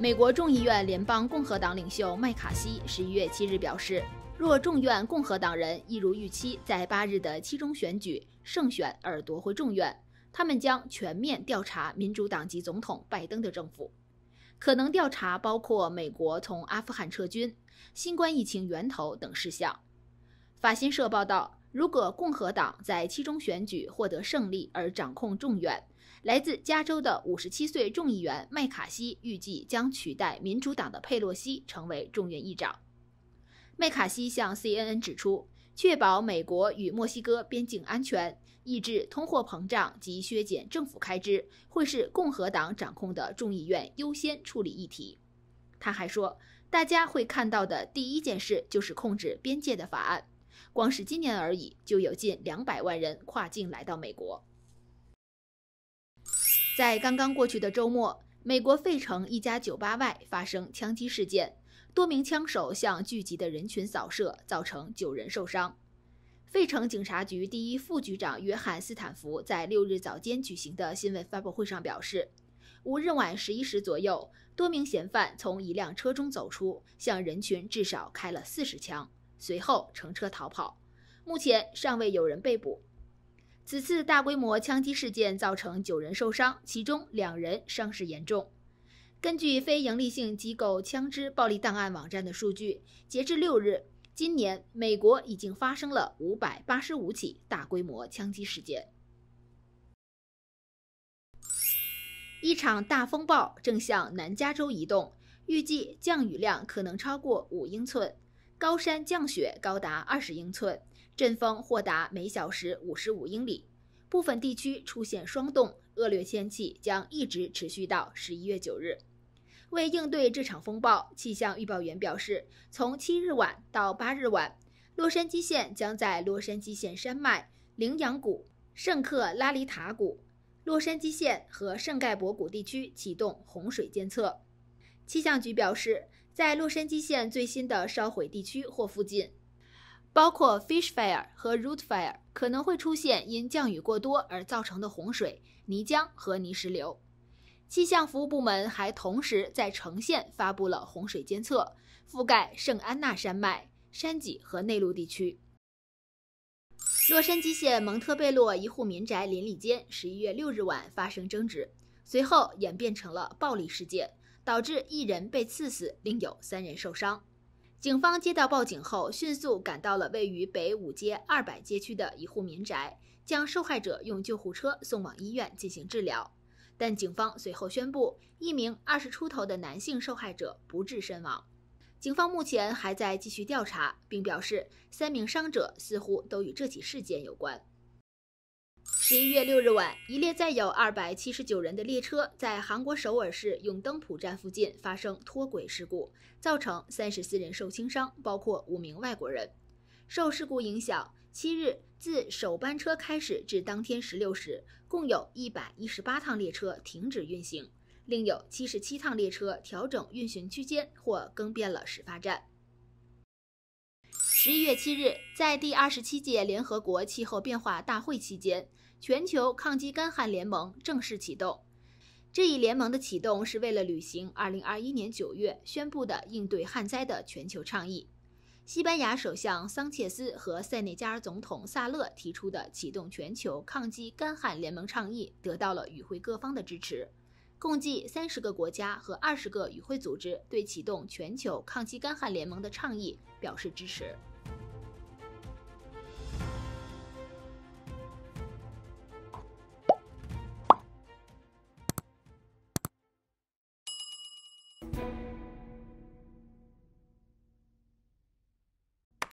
美国众议院联邦共和党领袖麦卡锡十一月七日表示，若众院共和党人一如预期在八日的期中选举胜选而夺回众院，他们将全面调查民主党籍总统拜登的政府，可能调查包括美国从阿富汗撤军、新冠疫情源头等事项。法新社报道，如果共和党在期中选举获得胜利而掌控众院。来自加州的57岁众议员麦卡锡预计将取代民主党的佩洛西成为众院议长。麦卡锡向 CNN 指出，确保美国与墨西哥边境安全、抑制通货膨胀及削减政府开支会是共和党掌控的众议院优先处理议题。他还说，大家会看到的第一件事就是控制边界的法案。光是今年而已，就有近200万人跨境来到美国。在刚刚过去的周末，美国费城一家酒吧外发生枪击事件，多名枪手向聚集的人群扫射，造成九人受伤。费城警察局第一副局长约翰·斯坦福在六日早间举行的新闻发布会上表示，五日晚十一时左右，多名嫌犯从一辆车中走出，向人群至少开了四十枪，随后乘车逃跑。目前尚未有人被捕。此次大规模枪击事件造成九人受伤，其中两人伤势严重。根据非营利性机构枪支暴力档案网站的数据，截至六日，今年美国已经发生了五百八十五起大规模枪击事件。一场大风暴正向南加州移动，预计降雨量可能超过五英寸，高山降雪高达二十英寸。阵风或达每小时五十五英里，部分地区出现霜冻，恶劣天气将一直持续到十一月九日。为应对这场风暴，气象预报员表示，从七日晚到八日晚，洛杉矶县将在洛杉矶县山脉、羚羊谷、圣克拉里塔谷、洛杉矶县和圣盖博谷地区启动洪水监测。气象局表示，在洛杉矶县最新的烧毁地区或附近。包括 fish fire 和 root fire，可能会出现因降雨过多而造成的洪水、泥浆和泥石流。气象服务部门还同时在城县发布了洪水监测，覆盖圣安娜山脉山脊和内陆地区。洛杉矶县蒙特贝洛一户民宅邻里间，十一月六日晚发生争执，随后演变成了暴力事件，导致一人被刺死，另有三人受伤。警方接到报警后，迅速赶到了位于北五街二百街区的一户民宅，将受害者用救护车送往医院进行治疗。但警方随后宣布，一名二十出头的男性受害者不治身亡。警方目前还在继续调查，并表示三名伤者似乎都与这起事件有关。十一月六日晚，一列载有二百七十九人的列车在韩国首尔市永登浦站附近发生脱轨事故，造成三十四人受轻伤，包括五名外国人。受事故影响，七日自首班车开始至当天十六时，共有一百一十八趟列车停止运行，另有七十七趟列车调整运行区间或更变了始发站。十一月七日，在第二十七届联合国气候变化大会期间，全球抗击干旱联盟正式启动。这一联盟的启动是为了履行2021年9月宣布的应对旱灾的全球倡议。西班牙首相桑切斯和塞内加尔总统萨勒提出的启动全球抗击干旱联盟倡议，得到了与会各方的支持。共计三十个国家和二十个与会组织对启动全球抗击干旱联盟的倡议表示支持。